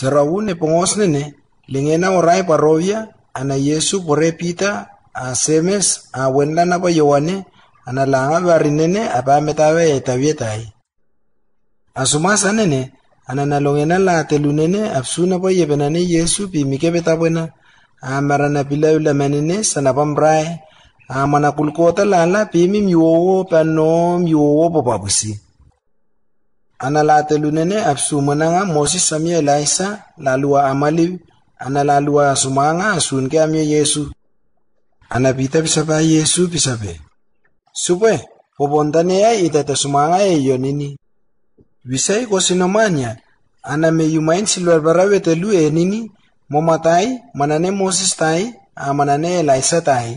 Serawune pongosnene lingena orai parovia ana Yesu pita a semes porepita asemes awenlana payowane ana langa varinene apametave etavietai. Asumasanene ana nalongena la telunene apsuna payepenane Yesu a marana pimikepetapwena amarana pilayulamanene sanapamrae amanakulkota lala pimi miwowo pano miwowo popapusi ana analatelunene ap sumanaŋa mosi samye laisa laluwa amalip ana laluwa asun ke amye yesu ana pita pa yesu pisape supwe e yo nini eiyonini ko kosinomania ana meyumain silwer barawetelu enini momatai manane mosis tai amanane laisa tai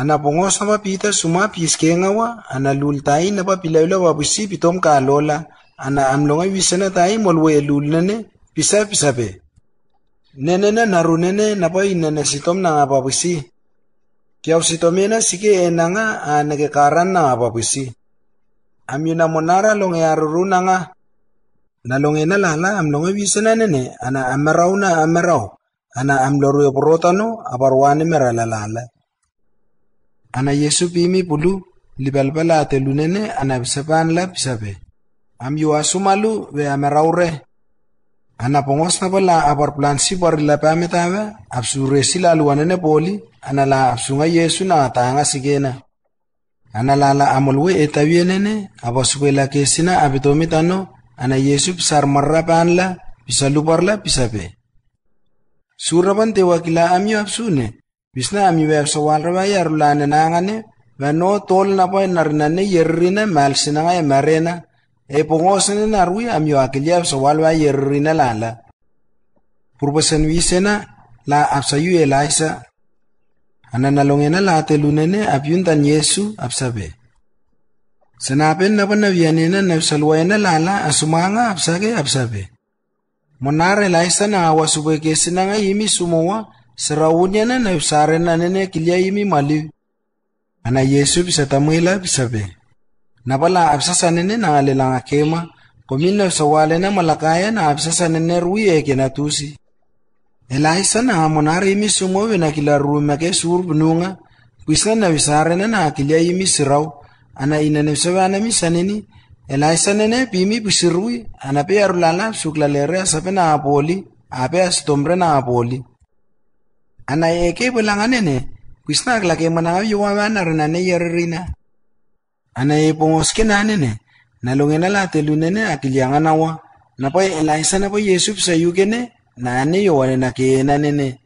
anapong'os na papita sumwa wa keng'awa analul tai napa pilaulo wapusi pitom kalola ana amlong'a visena tai molwe lul nene pisa pisape na naru nene napa inene sitom nang'a papusi kiau sitomena sike enang'a aneke karan nang'a papusi amyuna monara long'e aruru nang'a na long'e na lala amlong'e visena nene ana amerau na amerau ana amlorwe porotano aparwani merala lala ana yesu Anayesubimi bulu libalbalate lunene la bisabe. Amyuasumalu beameraure. Anapongos na pala aporplansi parila si absuresi laluanene poli ana anala absunga Yesu na atanga sigena. Analala amolwe etawienene abasukwela kesina abitomitano ana Yesu pisarmarra panla bisaluparla bisabe. Suraban tewakila amyo absune Visnami vevsawal ravaya rulani nangani vano tol napoy narinani yerrina malsinanga ya marena epongosini narwi amyo akilyev sawal va yerrina lala. Purpasan visena la apsayu elaisa ananalongena la telunene apyuntan Yesu apsabe. Sanapin na panavianina na salwayana lala asumanga apsage apsabe. Monare laisa na awasubekesi na nga imi sumuwa sirawunyene na visarenanene kilya yimi malivi ana yesu visatamwila visape na vala avisasanene naalelanga kema komina visawalene malakaya na avisasanene ruiyeke na tusi elahisa na amonare yimi sumovi na kila rumeke sur vununga kwisina na visarene na kilia yimi sirau ana inene visavana misaneni elaisanene pimi pisirui anape yarulala suklaleri asape na apoli ape asitombre na apoli ana ye ke bulanganene kwisnak lake manangab yuwamana runane yeririna ana ye pongoskineanene nalungena latelunene akilyanganawa napoy elaisa napo yesu psayukene naane yowanena keenanene